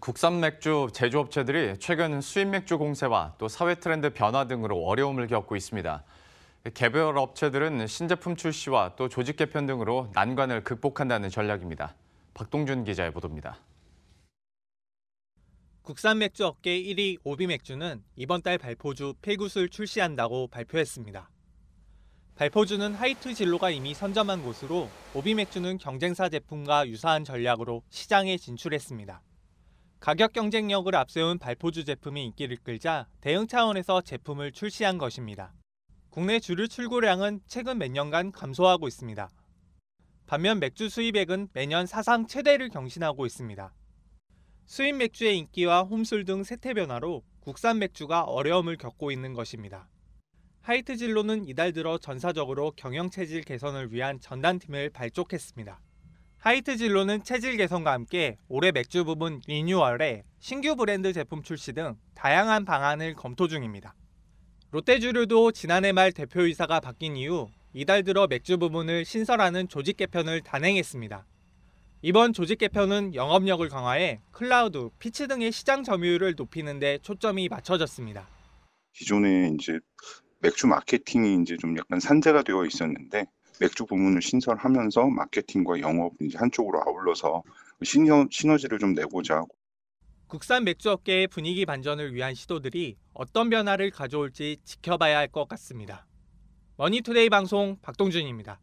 국산 맥주 제조업체들이 최근 수입 맥주 공세와 또 사회 트렌드 변화 등으로 어려움을 겪고 있습니다. 개별 업체들은 신제품 출시와 또 조직 개편 등으로 난관을 극복한다는 전략입니다. 박동준 기자의 보도입니다. 국산 맥주 업계 1위 오비 맥주는 이번 달 발포주 폐구술 출시한다고 발표했습니다. 발포주는 하이트 진로가 이미 선점한 곳으로 오비 맥주는 경쟁사 제품과 유사한 전략으로 시장에 진출했습니다. 가격 경쟁력을 앞세운 발포주 제품이 인기를 끌자 대응 차원에서 제품을 출시한 것입니다. 국내 주류 출고량은 최근 몇 년간 감소하고 있습니다. 반면 맥주 수입액은 매년 사상 최대를 경신하고 있습니다. 수입 맥주의 인기와 홈술 등 세태 변화로 국산 맥주가 어려움을 겪고 있는 것입니다. 하이트 진로는 이달 들어 전사적으로 경영 체질 개선을 위한 전단팀을 발족했습니다. 하이트 진로는 체질 개선과 함께 올해 맥주 부분 리뉴얼에 신규 브랜드 제품 출시 등 다양한 방안을 검토 중입니다. 롯데주류도 지난해 말 대표이사가 바뀐 이후 이달 들어 맥주 부분을 신설하는 조직 개편을 단행했습니다. 이번 조직 개편은 영업력을 강화해 클라우드, 피치 등의 시장 점유율을 높이는 데 초점이 맞춰졌습니다. 기존에 이제 맥주 마케팅이 이제 좀 약간 산재가 되어 있었는데 맥주 부문을 신설하면서 마케팅과 영업 이제 한쪽으로 아울러서 신여, 시너지를 좀 내고자 하고. 국산 맥주 업계의 분위기 반전을 위한 시도들이 어떤 변화를 가져올지 지켜봐야 할 것 같습니다. 머니투데이 방송 박동준입니다.